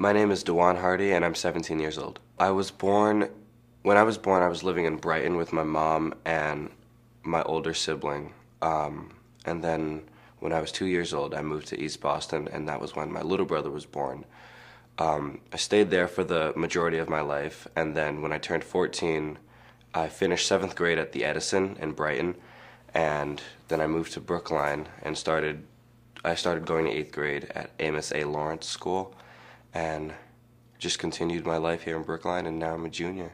My name is Dewan Hardy and I'm 17 years old. I was born, when I was born, I was living in Brighton with my mom and my older sibling. Um, and then when I was two years old, I moved to East Boston, and that was when my little brother was born. Um, I stayed there for the majority of my life, and then when I turned 14, I finished seventh grade at the Edison in Brighton, and then I moved to Brookline and started. I started going to eighth grade at Amos A. Lawrence School, and just continued my life here in Brookline, and now I'm a junior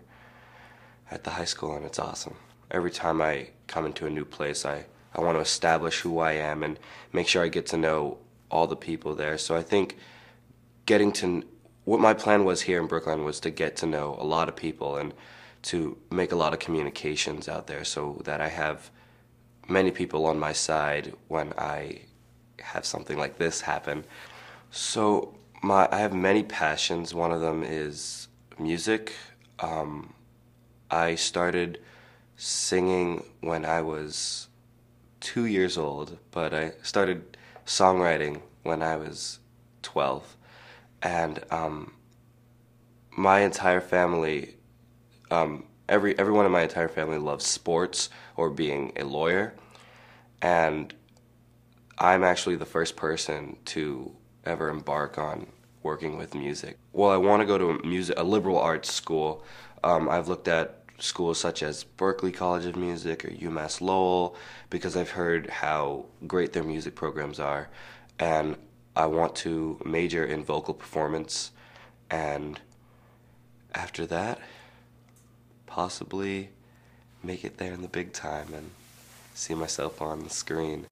at the high school, and it's awesome. Every time I come into a new place, I, I want to establish who I am and make sure I get to know all the people there. So I think getting to what my plan was here in Brooklyn was to get to know a lot of people and to make a lot of communications out there so that I have many people on my side when I have something like this happen. So my I have many passions. One of them is music. Um, I started singing when I was two years old, but I started songwriting when I was twelve, and um, my entire family, um, every everyone in my entire family loves sports or being a lawyer, and I'm actually the first person to ever embark on working with music. Well, I want to go to a music a liberal arts school. Um, I've looked at schools such as Berkeley College of Music or UMass Lowell because I've heard how great their music programs are, and I want to major in vocal performance, and after that, possibly make it there in the big time and see myself on the screen.